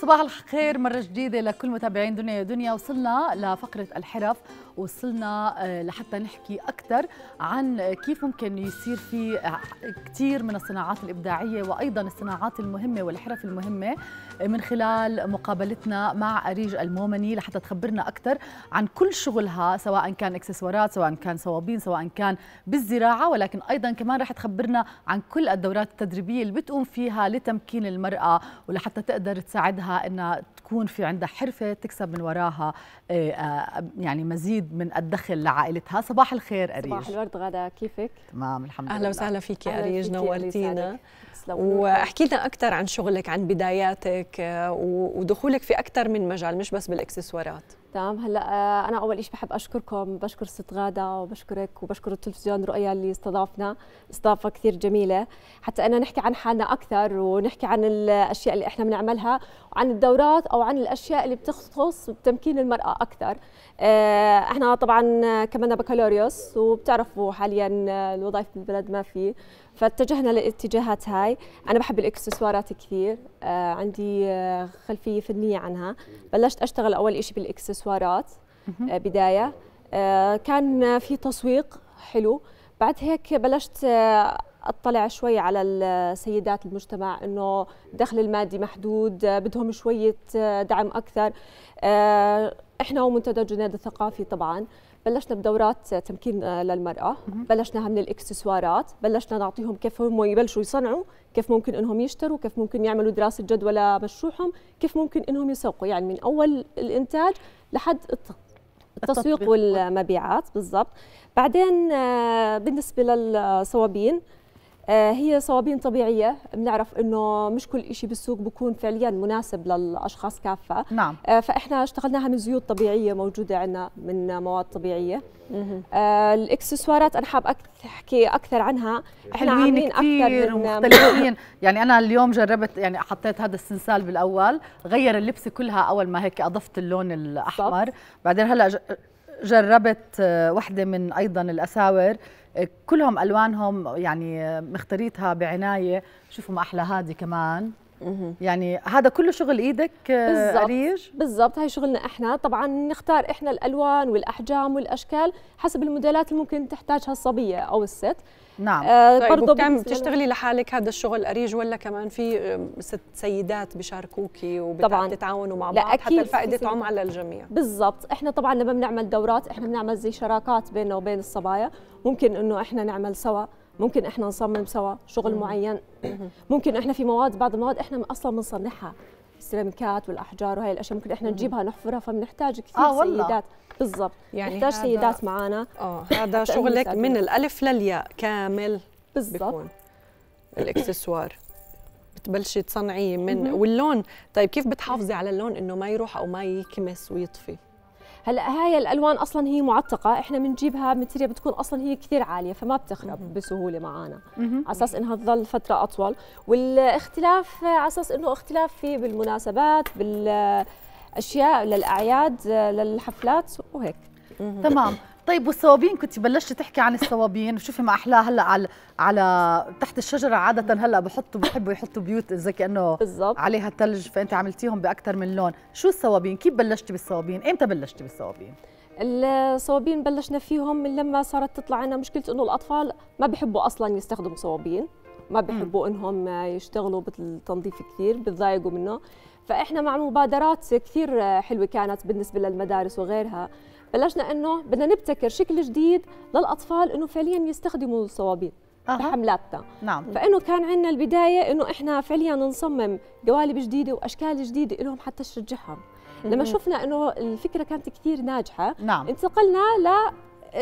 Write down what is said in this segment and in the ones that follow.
صباح الخير مرة جديدة لكل متابعين دنيا دنيا وصلنا لفقرة الحرف وصلنا آه، لحتى نحكي أكثر عن كيف ممكن يصير في كثير من الصناعات الإبداعية وأيضا الصناعات المهمة والحرف المهمة آه، من خلال مقابلتنا مع أريج المومني لحتى تخبرنا أكثر عن كل شغلها سواء كان إكسسوارات سواء كان صوابين سواء كان بالزراعة ولكن أيضا كمان رح تخبرنا عن كل الدورات التدريبية اللي بتقوم فيها لتمكين المرأة ولحتى تقدر تساعدها أنها تكون في عندها حرفة تكسب من وراها آه، يعني مزيد من الدخل لعائلتها صباح الخير أريج صباح الورد غدا كيفك؟ تمام الحمد أهلا لله وسهلا فيك أريج نورتينا واحكي لنا أكثر عن شغلك عن بداياتك آه، ودخولك في أكثر من مجال مش بس بالإكسسوارات تمام هلا آه، انا اول شيء بحب اشكركم بشكر ست غاده وبشكرك وبشكر التلفزيون رؤيا اللي استضافنا استضافه كثير جميله حتى انا نحكي عن حالنا اكثر ونحكي عن الاشياء اللي احنا بنعملها وعن الدورات او عن الاشياء اللي بتخص بتمكين المراه اكثر آه، احنا طبعا كملنا بكالوريوس وبتعرفوا حاليا الوظائف بالبلد ما في فاتجهنا للاتجاهات هاي انا بحب الاكسسوارات كثير آه عندي آه خلفيه فنيه عنها بلشت اشتغل اول شيء بالاكسسوارات آه بدايه آه كان في تسويق حلو بعد هيك بلشت آه اطلع شوي على السيدات المجتمع انه الدخل المادي محدود آه، بدهم شويه آه، دعم اكثر آه، احنا ومنتدى جنيد الثقافي طبعا بلشنا بدورات تمكين آه، للمراه بلشناها من الاكسسوارات بلشنا نعطيهم كيف هم يبلشوا يصنعوا كيف ممكن انهم يشتروا كيف ممكن يعملوا دراسه جدوى لمشروعهم كيف ممكن انهم يسوقوا يعني من اول الانتاج لحد التسويق والمبيعات بالضبط بعدين آه، بالنسبه للصوابين آه، هي صوابين طبيعيه بنعرف انه مش كل شيء بالسوق بكون فعليا مناسب للاشخاص كافه نعم. آه، فاحنا اشتغلناها من زيوت طبيعيه موجوده عندنا من مواد طبيعيه آه الاكسسوارات انا حاب احكي اكثر عنها احنا عاملين اكثر من مختلفين يعني انا اليوم جربت يعني حطيت هذا السنسال بالاول غير اللبسه كلها اول ما هيك اضفت اللون الاحمر بعدين هلا جربت آه، وحده من ايضا الاساور آه، كلهم الوانهم يعني آه، مختاريتها بعنايه شوفوا ما احلى هذه كمان يعني هذا كله شغل ايدك آه، بالضبط بالضبط هاي شغلنا احنا طبعا نختار احنا الالوان والاحجام والاشكال حسب الموديلات اللي ممكن تحتاجها الصبيه او الست نعم آه طيب برضه كم بتشتغلي لحالك هذا الشغل أريج ولا كمان في ست سيدات بيشاركوكي تتعاونوا مع بعض لا أكيد حتى الفائدة تعم على الجميع بالضبط احنا طبعا لما بنعمل دورات احنا بنعمل زي شراكات بيننا وبين الصبايا ممكن انه احنا نعمل سوا ممكن احنا نصمم سوا شغل معين ممكن احنا في مواد بعض المواد احنا اصلا بنصنعها السيراميكات والاحجار وهي الاشياء ممكن احنا نجيبها نحفرها فبنحتاج كثير آه والله. سيدات بالضبط يعني نحتاج سيدات معنا اه هذا شغلك من الالف للياء كامل بالضبط الاكسسوار بتبلشي تصنعيه من واللون طيب كيف بتحافظي على اللون انه ما يروح او ما يكمس ويطفي هلا هاي الالوان اصلا هي معتقه احنا بنجيبها ماتيريال بتكون اصلا هي كثير عاليه فما بتخرب بسهوله معنا على اساس انها تظل فتره اطول والاختلاف على اساس انه اختلاف في بالمناسبات بالاشياء للاعياد للحفلات وهيك تمام طيب والصوابين كنت بلشتي تحكي عن الصوابين وشوفي ما احلاها هلا على على تحت الشجره عاده هلا بحطوا بحبوا يحطوا بيوت زي كانه بالزبط. عليها ثلج فانت عملتيهم باكثر من لون شو الصوابين كيف بلشتي بالصوابين امتى بلشتي بالصوابين الصوابين بلشنا فيهم من لما صارت تطلع عنا مشكله انه الاطفال ما بحبوا اصلا يستخدموا صوابين ما بحبوا انهم يشتغلوا بالتنظيف كثير بتضايقوا منه فاحنا مع مبادرات كثير حلوه كانت بالنسبه للمدارس وغيرها بلشنا انه بدنا نبتكر شكل جديد للاطفال انه فعليا يستخدموا الصوابين أه. بحملاتنا نعم فانه كان عندنا البدايه انه احنا فعليا نصمم قوالب جديده واشكال جديده لهم حتى نشجعهم لما شفنا انه الفكره كانت كثير ناجحه نعم. انتقلنا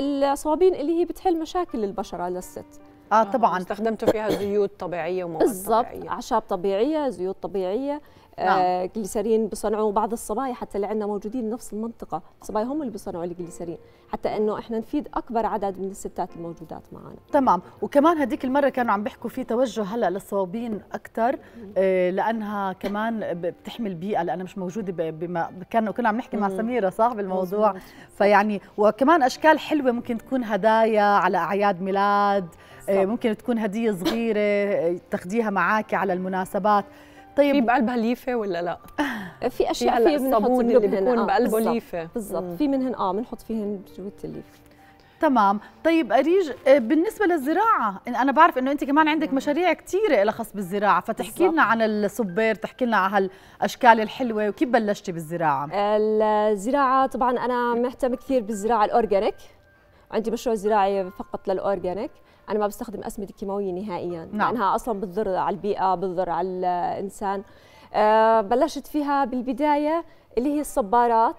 للصوابين اللي هي بتحل مشاكل البشره للست اه طبعا استخدمتوا فيها زيوت طبيعيه ومواد بالضبط اعشاب طبيعيه زيوت طبيعيه الجليسرين آه، نعم. بصنعوا بعض الصبايا حتى اللي عندنا موجودين بنفس المنطقه الصبايا هم اللي بصنعوا الجليسرين حتى انه احنا نفيد اكبر عدد من الستات الموجودات معنا تمام وكمان هذيك المره كانوا عم بيحكوا في توجه هلا للصوابين اكثر آه، لانها كمان بتحمي البيئه لانها مش موجوده بما كانوا كنا عم نحكي مع سميره صح بالموضوع فيعني وكمان اشكال حلوه ممكن تكون هدايا على اعياد ميلاد آه، صح. ممكن تكون هديه صغيره تاخديها معك على المناسبات طيب في بقلبها ليفه ولا لا؟ في اشياء في الصابون اللي بيكون آه بقلبه ليفه بالضبط في منهن اه بنحط فيهن جوه الليفه تمام طيب اريج آه، بالنسبه للزراعه انا بعرف انه انت كمان عندك مشاريع كثيره لها خص بالزراعه فتحكي لنا عن الصبير تحكي لنا عن هالاشكال الحلوه وكيف بلشتي بالزراعه آه، الزراعه طبعا انا مهتمه كثير بالزراعه الاورجانيك عندي مشروع زراعي فقط للاورجانيك انا ما بستخدم اسمده كيماويه نهائيا نعم. لانها اصلا بتضر على البيئه بتضر على الانسان آه، بلشت فيها بالبدايه اللي هي الصبارات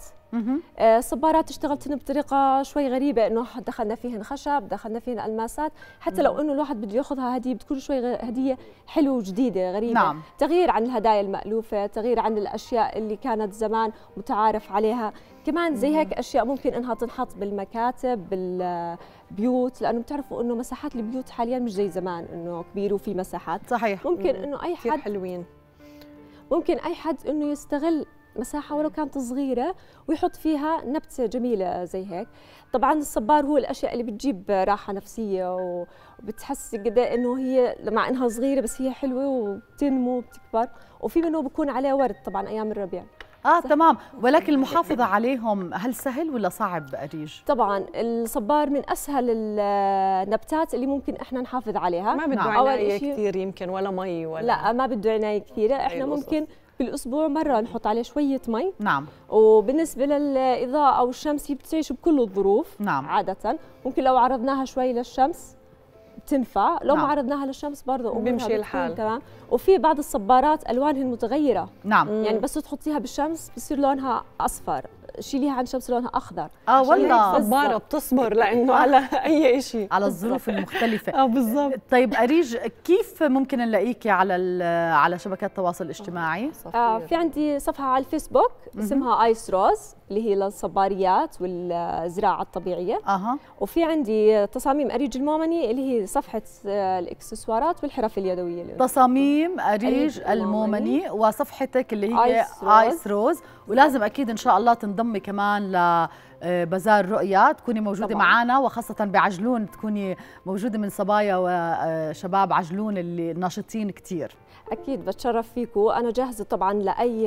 آه، صبارات اشتغلت بطريقه شوي غريبه انه دخلنا فيهن خشب دخلنا فيهن الماسات حتى لو انه الواحد بده ياخذها هديه بتكون شوي هديه حلوه وجديده غريبه نعم. تغيير عن الهدايا المالوفه تغيير عن الاشياء اللي كانت زمان متعارف عليها كمان زي هيك اشياء ممكن انها تنحط بالمكاتب بالبيوت لانه بتعرفوا انه مساحات البيوت حاليا مش زي زمان انه كبير وفي مساحات صحيح ممكن انه اي حد حلوين ممكن اي حد انه يستغل مساحه ولو كانت صغيره ويحط فيها نبته جميله زي هيك طبعا الصبار هو الاشياء اللي بتجيب راحه نفسيه وبتحس قد انه هي مع انها صغيره بس هي حلوه وبتنمو وبتكبر وفي منه بكون عليه ورد طبعا ايام الربيع اه تمام ولكن المحافظه عليهم هل سهل ولا صعب اريج طبعا الصبار من اسهل النبتات اللي ممكن احنا نحافظ عليها ما بده عنايه كثير يمكن ولا مي ولا لا ما بده عنايه كثيره احنا ممكن بالاسبوع مره نحط عليه شويه مي نعم وبالنسبه للاضاءه او الشمس هي بتعيش بكل الظروف نعم عاده ممكن لو عرضناها شوي للشمس بتنفع لو نعم. ما عرضناها للشمس برضه بيمشي الحال تمام وفي بعض الصبارات الوانهن متغيره نعم يعني بس تحطيها بالشمس بصير لونها اصفر شيليها عن شمس لونها اخضر اه والله صباره بتصبر لانه على اي شيء على الظروف المختلفه اه بالظبط طيب اريج كيف ممكن نلاقيكي على على شبكات التواصل الاجتماعي آه،, آه في عندي صفحه على الفيسبوك اسمها ايس روز اللي هي للصباريات والزراعه الطبيعيه اها وفي عندي تصاميم اريج المومني اللي هي صفحه الاكسسوارات والحرف اليدويه تصاميم اريج, أريج المومني, المومني وصفحتك اللي هي ايس روز, آيس روز. ولازم اكيد ان شاء الله تنضمي كمان ل آه، رؤيا تكوني موجوده طبعا. معنا وخاصه بعجلون تكوني موجوده من صبايا وشباب آه، عجلون اللي ناشطين كثير اكيد بتشرف فيكم انا جاهزه طبعا لاي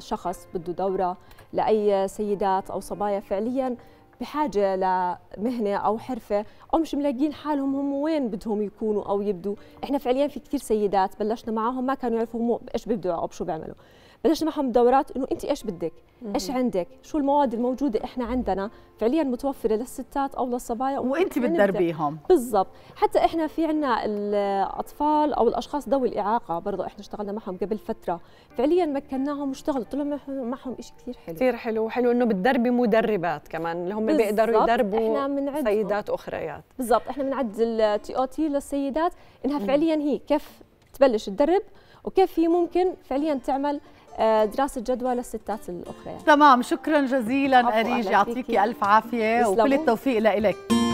شخص بده دوره لاي سيدات او صبايا فعليا بحاجة لمهنة أو حرفة أو مش ملاقيين حالهم هم وين بدهم يكونوا أو يبدوا إحنا فعليا في كثير سيدات بلشنا معاهم ما كانوا يعرفوا هم إيش بيبدوا أو شو بيعملوا بلشنا معهم دورات انه انت ايش بدك ايش عندك شو المواد الموجوده احنا عندنا فعليا متوفره للستات او للصبايا وانت بتدربيهم بالضبط حتى احنا في عندنا الاطفال او الاشخاص ذوي الاعاقه برضه احنا اشتغلنا معهم قبل فتره فعليا مكناهم واشتغلوا طلع معهم شيء كثير حلو كثير حلو حلو انه بتدربي مدربات كمان اللي هم بيقدروا يدربوا سيدات اخريات بالضبط احنا بنعد التي او تي للسيدات انها فعليا هي كيف تبلش تدرب وكيف هي ممكن فعليا تعمل آه، دراسه جدوى للستات الاخرى يعني. تمام شكرا جزيلا اريج يعطيك الف عافيه وكل التوفيق لك